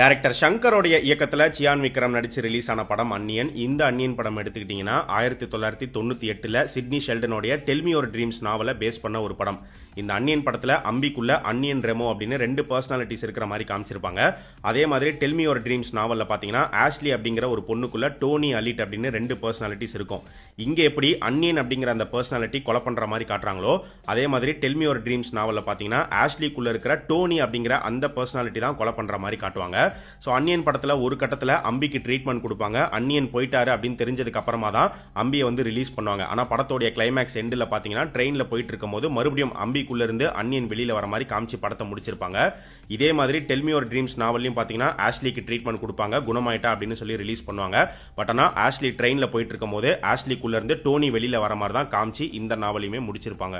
director சங்கரோடைய இயக்கத்தில் cyan Vikram நடித்து release ஆன படம் அன்னியன் இந்த அன்னியன் படம் எடுத்துக்கிட்டிங்கன்னா ஆயிரத்தி தொள்ளாயிரத்தி தொண்ணூற்றி எட்டில் சிட்னி ஷெல்டனுடைய டெல்மி ஒரு ட்ரீம்ஸ் நாவலை பேஸ் பண்ண ஒரு படம் இந்த அன்னியன் படத்தில் அம்பிக்குள்ள அன்னியன் ரெமோ அப்படின்னு ரெண்டு பர்சனாலிட்டிஸ் இருக்கிற மாதிரி காமிச்சிருப்பாங்க அதே மாதிரி டெல்மி ஒரு ட்ரீம்ஸ் நாவலில் பார்த்தீங்கன்னா ஆஷ்லி அப்படிங்கிற ஒரு பொண்ணுக்குள்ள டோனி அலிட் அப்படின்னு ரெண்டு பர்சனாலிட்டிஸ் இருக்கும் இங்கே எப்படி அன்னியன் அப்படிங்கிற அந்த பர்சனாலிட்டி கொலை பண்ணுற மாதிரி காட்டுறாங்களோ அதே மாதிரி டெல்மி ஒரு ட்ரீம்ஸ் நாவலில் பார்த்தீங்கன்னா ஆஷ்லிக்குள்ளே இருக்கிற டோனி அப்படிங்கிற அந்த பர்சனாலிட்டி தான் கொலை பண்ணுற மாதிரி காட்டுவாங்க ஸோ அன்னியன் படத்தில் ஒரு கட்டத்தில் அம்பிக்கு ட்ரீட்மெண்ட் கொடுப்பாங்க அன்னியன் போயிட்டாரு அப்படின்னு தெரிஞ்சதுக்கு அப்புறமா தான் அம்பியை வந்து ரிலீஸ் பண்ணுவாங்க ஆனால் படத்தோடைய கிளைமேக்ஸ் எண்டில் பார்த்தீங்கன்னா ட்ரெயினில் போயிட்டு இருக்கும் போது மறுபடியும் அம்பிக்குள்ளேருந்து அன்னியன் வெளியில் வர மாதிரி காமிச்சு படத்தை முடிச்சிருப்பாங்க இதே மாதிரி டெல்மியோர் ட்ரீம்ஸ் நாவல்லையும் பார்த்தீங்கன்னா ஆஷ்லிக்கு ட்ரீட்மெண்ட் கொடுப்பாங்க குணமாயிட்டா அப்படின்னு சொல்லி ரிலீஸ் பண்ணுவாங்க பட் ஆனால் ஆஷ்லி ட்ரெயினில் போயிட்டு இருக்கும் போது ஆஷ்லிக்குள்ளேருந்து டோனி வெளியில் வர மாதிரி தான் காமிச்சு இந்த நாவலையுமே முடிச்சிருப்பாங்க